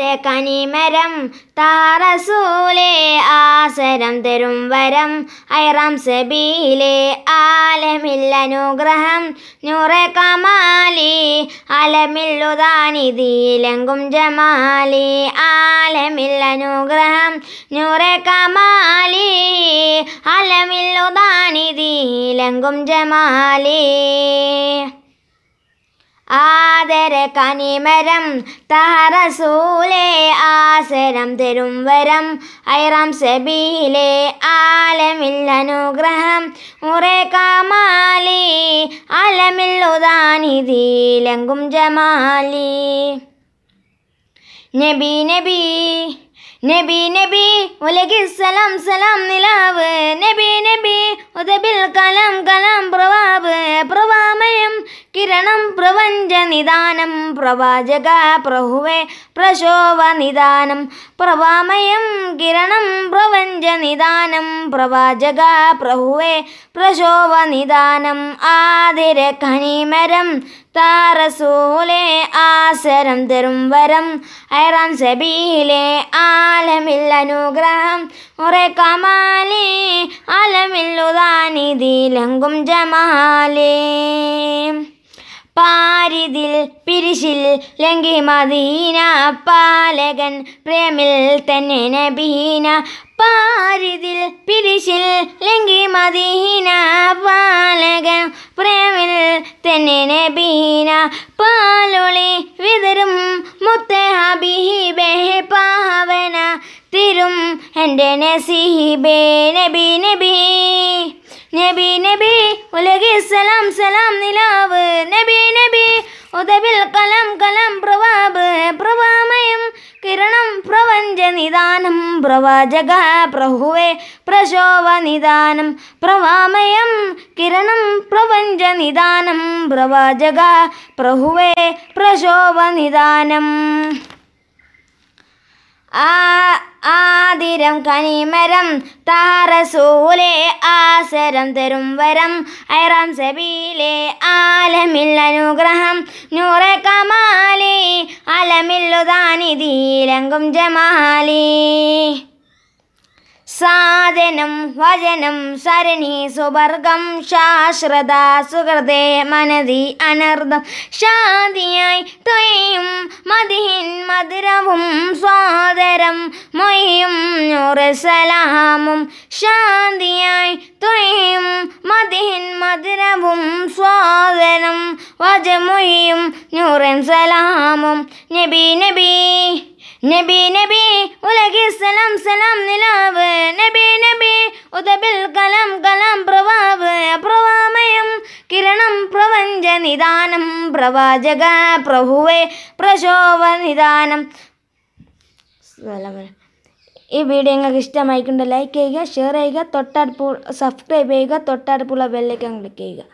താമര കനിമരം താറസൂലെ ആസരം തരും വരം ഐറാം സബീലെ ആലമില്ലനുഗ്രഹം നൂറെ കമാലി അലമില്ലുതാനിതിയിലെങ്കും ജമാലി ആലമില്ലനുഗ്രഹം നൂറെ കമാലി അലമില്ലുതാനിതിയിലെങ്കും ജമാലി ആദര കനിമരം തഹറസൂലേ ആസരം തരും വരം ഐറാം സബീലെ ആലമിൽ അനുഗ്രഹം മുറേ കാമാലി ആലമിൽ ഉദാനിധിലങ്കും ജമാലി നബി നബി നബി നബി ഉലകിൽ സലാം സലാം നിലാവ് നബി നബി ഉദബിൽ കലം കലം പ്രവാബ് കിരണം നിദാനം പ്രവാചക പ്രഹുവേ നിദാനം പ്രവാമയം കിരണം നിദാനം പ്രവാചക പ്രഹുവേ നിദാനം ആതിര കണിമരം താരസൂലെ ആസരം തരും വരം ഐറാം സബീലെ ആലമിൽ അനുഗ്രഹം ഉറെ കമാലി ആലമില്ലുദാനിധി ലങ്കും ജമാലേ പാരിതിൽ പിരിശിൽ ലങ്കി മദീന പാലകൻ പ്രേമിൽ തന്നെ നബീന പാരിതിൽ പിരിശിൽ ലങ്കി മദീന പാലകൻ പ്രേമിൽ തന്നെ നബീന പാലൊളി വിതരും മുത്തഹബീബേ പാവന തിരും എൻ്റെ നസീബേ നബി നബി നബി നബി ഉലകി സലാം സലാം നിലാവ് നബി നബി ഉദബിൽ കലം കലം പ്രവാബ് പ്രവാമയം കിരണം പ്രപഞ്ച നിദാനം പ്രവാചക പ്രഹുവേ പ്രശോഭ നിദാനം പ്രവാമയം കിരണം പ്രപഞ്ച നിദാനം പ്രവാചക പ്രഹുവേ പ്രശോഭ നിദാനം ആ ആതിരം കനിമരം താരസൂലേ അവസരം തരും വരം ഐറാം സബീലെ ആലമിൽ അനുഗ്രഹം നൂറെ കമാലി അലമില്ലുതാനിധീലങ്കും ജമാലി സാധനം വചനം സരണി സുവർഗം ശാശ്വത സുഹൃതേ മനതി അനർദം ശാന്തിയായി തൊയും മതിയൻ മധുരവും സ്വാതരം മൊയ്യ സലാമും ശാന്തിയായി തുയും മതിൻ മധുരവും സ്വാദനം വജമൊഴിയും നൂറൻ സലാമും നബി നബി നബി നബി ഉലകി സലാം സലാം നിലാവ് നബി നബി ഉദബിൽ കലം കലം പ്രവാവ് പ്രവാമയം കിരണം പ്രപഞ്ച നിദാനം പ്രവാചക പ്രഭുവേ പ്രശോഭ നിദാനം ഈ വീഡിയോ നിങ്ങൾക്ക് ഇഷ്ടമായിക്കൊണ്ട് ലൈക്ക് ചെയ്യുക ഷെയർ ചെയ്യുക തൊട്ടടുപ്പ് സബ്സ്ക്രൈബ് ചെയ്യുക തൊട്ടടുപ്പുള്ള ബെല്ലേക്കാൻ ക്ലിക്ക് ചെയ്യുക